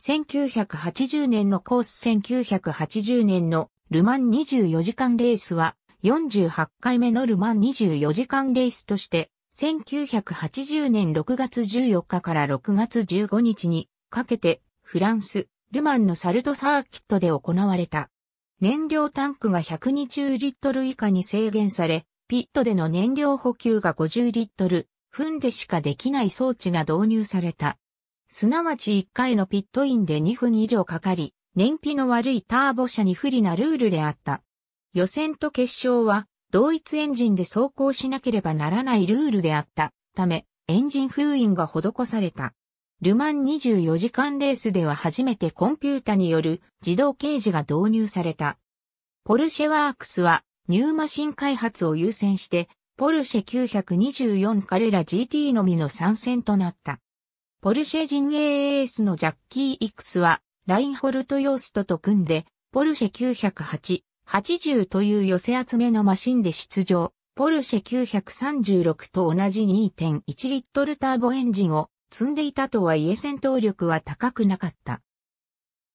1980年のコース1980年のルマン24時間レースは48回目のルマン24時間レースとして1980年6月14日から6月15日にかけてフランス、ルマンのサルトサーキットで行われた。燃料タンクが120リットル以下に制限され、ピットでの燃料補給が50リットル、分でしかできない装置が導入された。すなわち1回のピットインで2分以上かかり、燃費の悪いターボ車に不利なルールであった。予選と決勝は、同一エンジンで走行しなければならないルールであったため、エンジン封印が施された。ルマン24時間レースでは初めてコンピュータによる自動掲示が導入された。ポルシェワークスはニューマシン開発を優先して、ポルシェ924彼ら GT のみの参戦となった。ポルシェ陣営エースのジャッキー・イクスは、ラインホルト・ヨーストと組んで、ポルシェ908-80という寄せ集めのマシンで出場。ポルシェ936と同じ2.1リットルターボエンジンを積んでいたとはいえ戦闘力は高くなかった。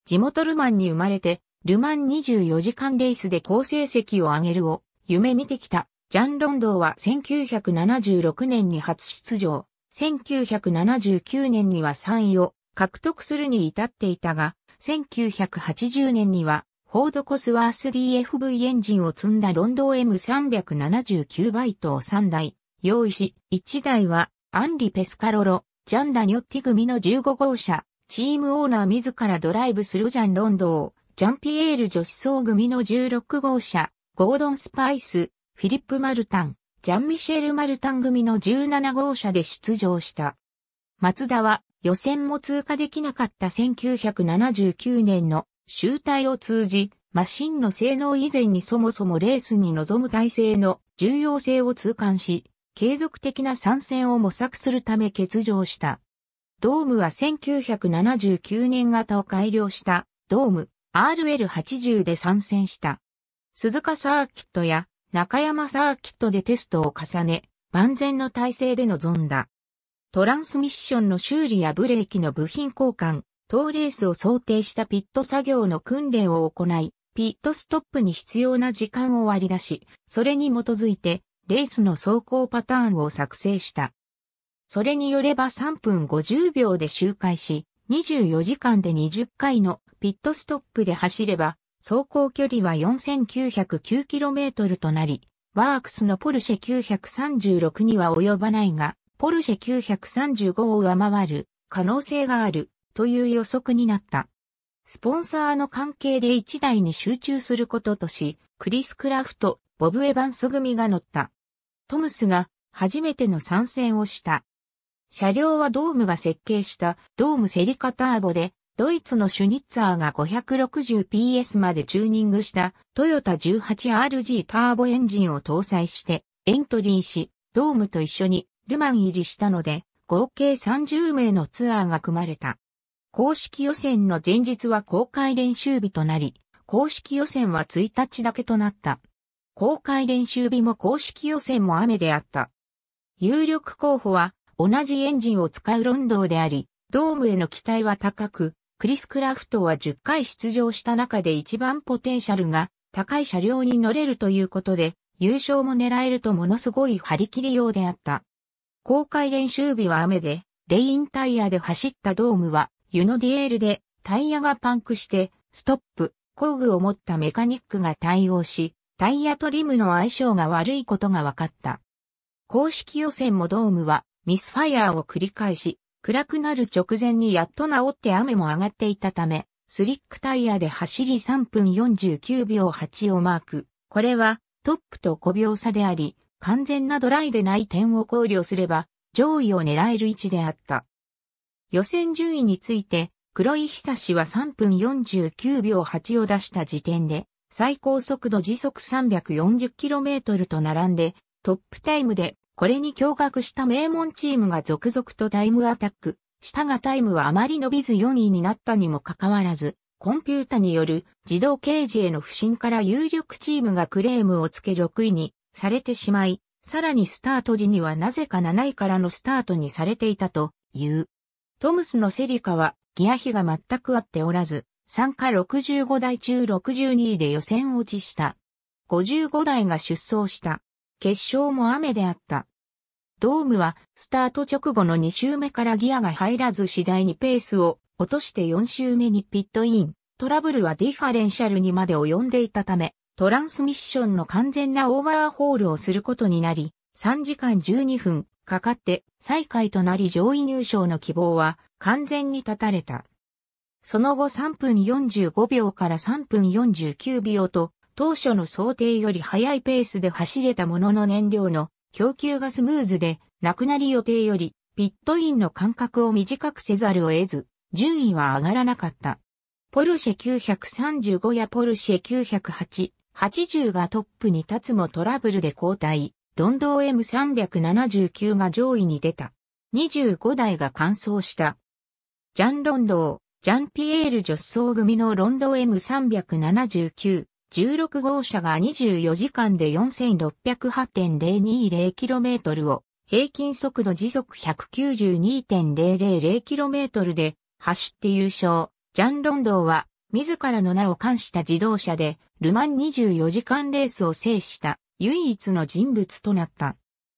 地元ルマンに生まれて、ルマン24時間レースで好成績を上げるを夢見てきたジャン・ロンドーは1976年に初出場。1979年には3位を獲得するに至っていたが、1980年にはフォードコスワース DFV エンジンを積んだロンドン M379 バイトを3台用意し、1台はアンリ・ペスカロロ、ジャン・ラニョッティ組の15号車、チームオーナー自らドライブするジャン・ロンドー、ジャンピエール女子層組の16号車、ゴードン・スパイス、フィリップ・マルタン、ジャンミシェル・マルタン組の17号車で出場した。松田は予選も通過できなかった1979年の集大を通じ、マシンの性能以前にそもそもレースに臨む体制の重要性を痛感し、継続的な参戦を模索するため欠場した。ドームは1979年型を改良したドーム RL80 で参戦した。鈴鹿サーキットや中山サーキットでテストを重ね、万全の体制で臨んだ。トランスミッションの修理やブレーキの部品交換、等レースを想定したピット作業の訓練を行い、ピットストップに必要な時間を割り出し、それに基づいて、レースの走行パターンを作成した。それによれば3分50秒で周回し、24時間で20回のピットストップで走れば、走行距離は 4909km となり、ワークスのポルシェ936には及ばないが、ポルシェ935を上回る可能性があるという予測になった。スポンサーの関係で1台に集中することとし、クリス・クラフト、ボブ・エヴァンス組が乗った。トムスが初めての参戦をした。車両はドームが設計したドームセリカターボでドイツのシュニッツァーが 560PS までチューニングしたトヨタ 18RG ターボエンジンを搭載してエントリーし、ドームと一緒にルマン入りしたので、合計30名のツアーが組まれた。公式予選の前日は公開練習日となり、公式予選は1日だけとなった。公開練習日も公式予選も雨であった。有力候補は同じエンジンを使うロンドーであり、ドームへの期待は高く、クリス・クラフトは10回出場した中で一番ポテンシャルが高い車両に乗れるということで、優勝も狙えるとものすごい張り切りようであった。公開練習日は雨で、レインタイヤで走ったドームは、ユノディエールでタイヤがパンクして、ストップ、工具を持ったメカニックが対応し、タイヤとリムの相性が悪いことが分かった。公式予選もドームはミスファイアを繰り返し、暗くなる直前にやっと治って雨も上がっていたため、スリックタイヤで走り3分49秒8をマーク。これはトップと5秒差であり、完全なドライでない点を考慮すれば、上位を狙える位置であった。予選順位について、黒井久志は3分49秒8を出した時点で、最高速度時速 340km と並んで、トップタイムでこれに驚愕した名門チームが続々とタイムアタック、したがタイムはあまり伸びず4位になったにもかかわらず、コンピュータによる自動掲示への不信から有力チームがクレームをつけ6位にされてしまい、さらにスタート時にはなぜか7位からのスタートにされていたという。トムスのセリカはギア比が全く合っておらず、参加65台中62位で予選落ちした。55台が出走した決勝も雨であった。ドームはスタート直後の2周目からギアが入らず次第にペースを落として4周目にピットイン。トラブルはディファレンシャルにまで及んでいたため、トランスミッションの完全なオーバーホールをすることになり、3時間12分かかって最下位となり上位入賞の希望は完全に断たれた。その後3分45秒から3分49秒と当初の想定より速いペースで走れたものの燃料の供給がスムーズで、なくなり予定より、ピットインの間隔を短くせざるを得ず、順位は上がらなかった。ポルシェ935やポルシェ908、80がトップに立つもトラブルで交代、ロンドン M379 が上位に出た。25台が完走した。ジャン・ロンドー、ジャン・ピエール助走組のロンドン M379、16号車が24時間で 4608.020km を平均速度時速 192.000km で走って優勝。ジャン・ロンドーは自らの名を冠した自動車でルマン24時間レースを制した唯一の人物となった。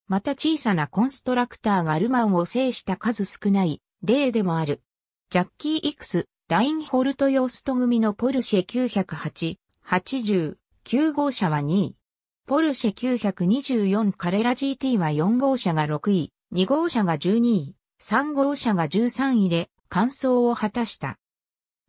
また小さなコンストラクターがルマンを制した数少ない例でもある。ジャッキー・イクス、ラインホルト・ヨースト組のポルシェ908、80、9号車は2位。ポルシェ924カレラ GT は4号車が6位、2号車が12位、3号車が13位で完走を果たした。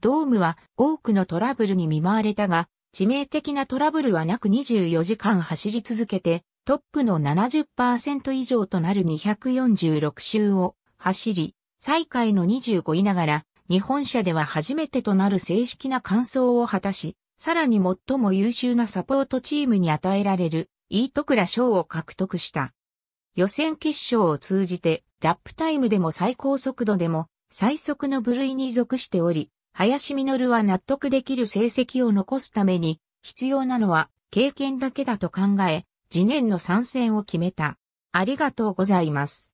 ドームは多くのトラブルに見舞われたが、致命的なトラブルはなく24時間走り続けて、トップの70%以上となる246周を走り、最下位の25位ながら、日本車では初めてとなる正式な完走を果たし、さらに最も優秀なサポートチームに与えられる、イートクラ賞を獲得した。予選決勝を通じて、ラップタイムでも最高速度でも、最速の部類に属しており、林実は納得できる成績を残すために、必要なのは経験だけだと考え、次年の参戦を決めた。ありがとうございます。